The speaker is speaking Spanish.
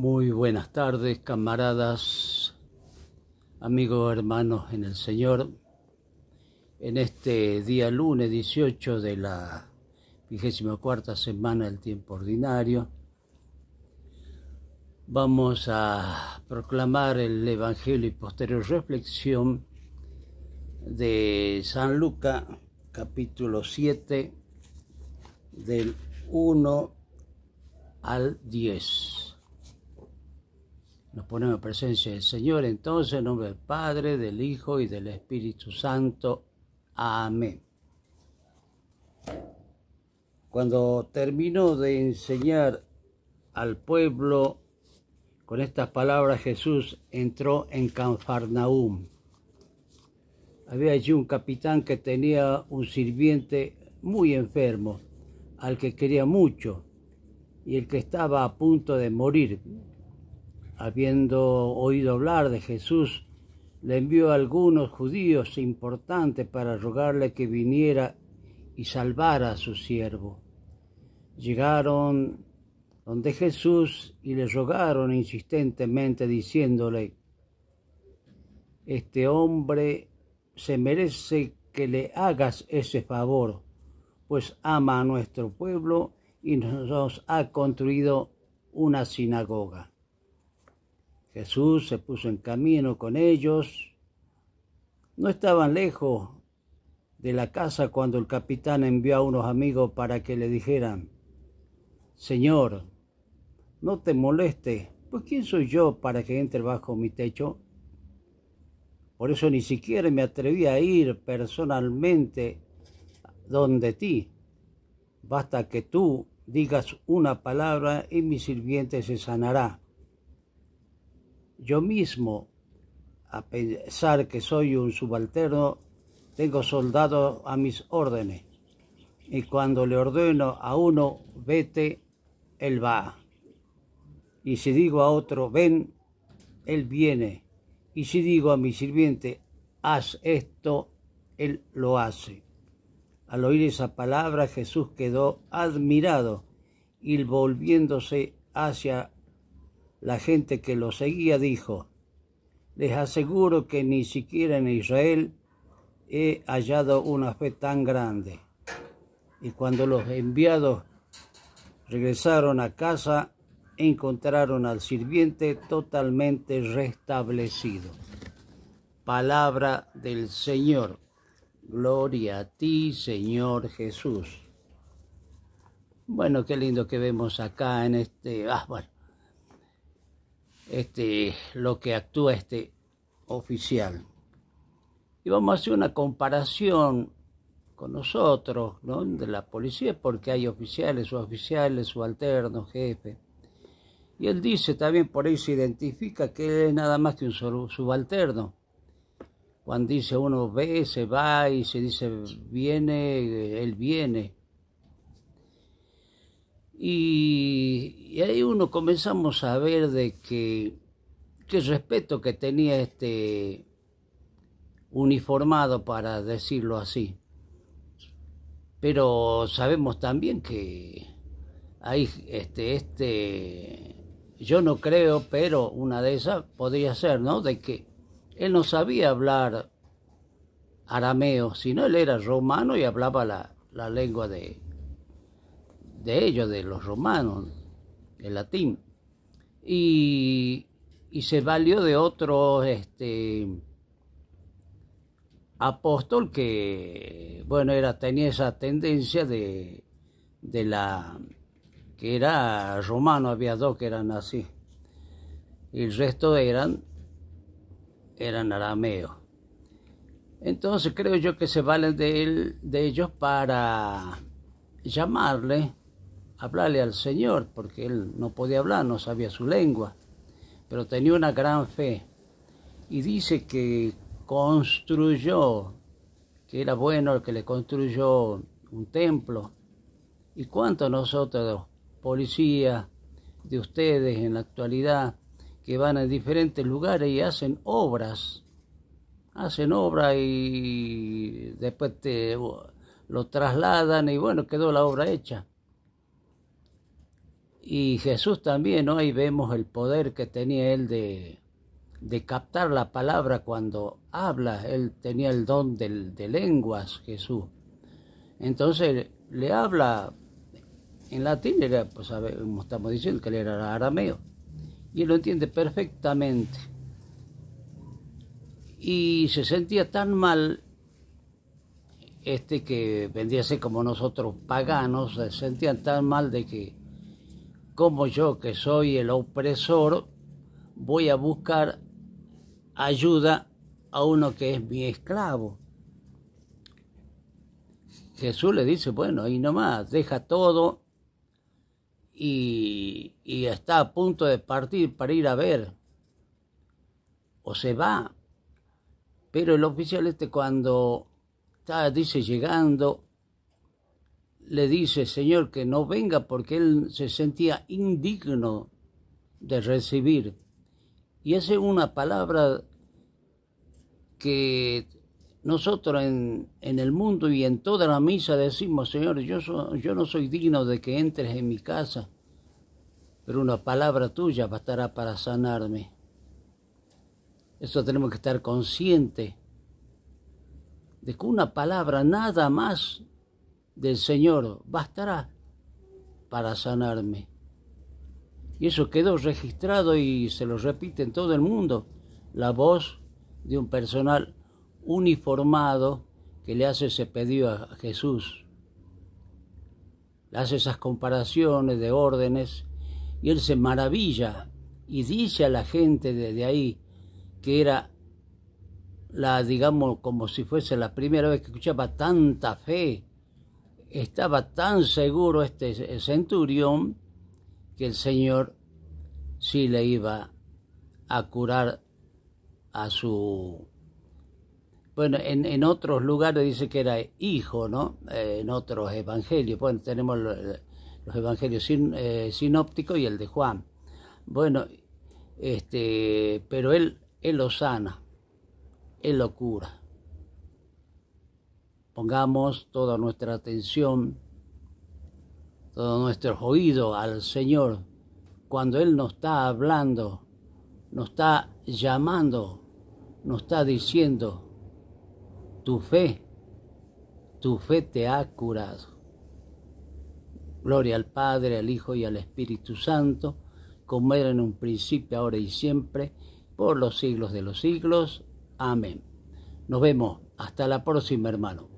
Muy buenas tardes, camaradas, amigos, hermanos en el Señor. En este día lunes 18 de la vigésima cuarta semana del tiempo ordinario, vamos a proclamar el Evangelio y posterior reflexión de San Lucas, capítulo 7, del 1 al 10. Nos ponemos en presencia del Señor, entonces, en nombre del Padre, del Hijo y del Espíritu Santo. Amén. Cuando terminó de enseñar al pueblo con estas palabras, Jesús entró en Canfarnaúm. Había allí un capitán que tenía un sirviente muy enfermo, al que quería mucho y el que estaba a punto de morir habiendo oído hablar de Jesús, le envió a algunos judíos importantes para rogarle que viniera y salvara a su siervo. Llegaron donde Jesús y le rogaron insistentemente diciéndole, este hombre se merece que le hagas ese favor, pues ama a nuestro pueblo y nos ha construido una sinagoga. Jesús se puso en camino con ellos. No estaban lejos de la casa cuando el capitán envió a unos amigos para que le dijeran, Señor, no te moleste, pues ¿quién soy yo para que entre bajo mi techo? Por eso ni siquiera me atreví a ir personalmente donde ti. Basta que tú digas una palabra y mi sirviente se sanará. Yo mismo, a pesar que soy un subalterno, tengo soldados a mis órdenes. Y cuando le ordeno a uno, vete, él va. Y si digo a otro, ven, él viene. Y si digo a mi sirviente, haz esto, él lo hace. Al oír esa palabra, Jesús quedó admirado y volviéndose hacia la gente que lo seguía dijo, les aseguro que ni siquiera en Israel he hallado una fe tan grande. Y cuando los enviados regresaron a casa, encontraron al sirviente totalmente restablecido. Palabra del Señor. Gloria a ti, Señor Jesús. Bueno, qué lindo que vemos acá en este... Ah, este, lo que actúa este oficial. Y vamos a hacer una comparación con nosotros, ¿no? de la policía, porque hay oficiales, suboficiales, subalternos, jefe. Y él dice también, por ahí se identifica que es nada más que un subalterno. Cuando dice uno ve, se va y se dice viene, él viene. Y y ahí uno comenzamos a ver de qué respeto que tenía este uniformado, para decirlo así. Pero sabemos también que hay este, este, yo no creo, pero una de esas podría ser, ¿no? De que él no sabía hablar arameo, sino él era romano y hablaba la, lengua de, de ellos, de los romanos el latín. Y, se valió de otro este, apóstol que, bueno, era, tenía esa tendencia de, de la que era romano, había dos que eran así, y el resto eran, eran arameos. Entonces creo yo que se valen de, él, de ellos para llamarle hablarle al Señor, porque él no podía hablar, no sabía su lengua, pero tenía una gran fe. Y dice que construyó, que era bueno el que le construyó un templo. ¿Y cuántos nosotros, policías, de ustedes en la actualidad, que van a diferentes lugares y hacen obras? Hacen obra y después lo trasladan y bueno, quedó la obra hecha y Jesús también, hoy Ahí vemos el poder que tenía él de, captar la palabra cuando habla. Él tenía el don de lenguas, Jesús. Entonces le habla en latín, pues, como estamos diciendo, que él era arameo. Y él lo entiende perfectamente. Y se sentía tan mal este que vendía como nosotros paganos, se sentían tan mal de que como yo que soy el opresor, voy a buscar ayuda a uno que es mi esclavo. Jesús le dice, bueno, ahí nomás, deja todo y, está a punto de partir para ir a ver. O se va. Pero el oficial este cuando está, dice, llegando le dice, Señor, que no venga porque él se sentía indigno de recibir. Y esa es una palabra que nosotros en, en, el mundo y en toda la misa decimos, Señor, yo, yo no soy digno de que entres en mi casa, pero una palabra tuya bastará para sanarme. Eso tenemos que estar conscientes de que una palabra nada más del Señor bastará para sanarme. Y eso quedó registrado y se lo repite en todo el mundo, la voz de un personal uniformado que le hace ese pedido a Jesús. hace esas comparaciones de órdenes y él se maravilla y dice a la gente desde ahí que era la, digamos, como si fuese la primera vez que escuchaba tanta fe estaba tan seguro este centurión que el Señor sí le iba a curar a su... Bueno, en, otros lugares dice que era hijo, ¿no? Eh, en otros evangelios. Bueno, tenemos los, evangelios sin, eh, sinópticos y el de Juan. Bueno, este, pero él, él lo sana, él lo cura pongamos toda nuestra atención, todos nuestros oídos al Señor cuando Él nos está hablando, nos está llamando, nos está diciendo, tu fe, tu fe te ha curado. Gloria al Padre, al Hijo y al Espíritu Santo, como era en un principio, ahora y siempre, por los siglos de los siglos. Amén. Nos vemos. Hasta la próxima, hermano.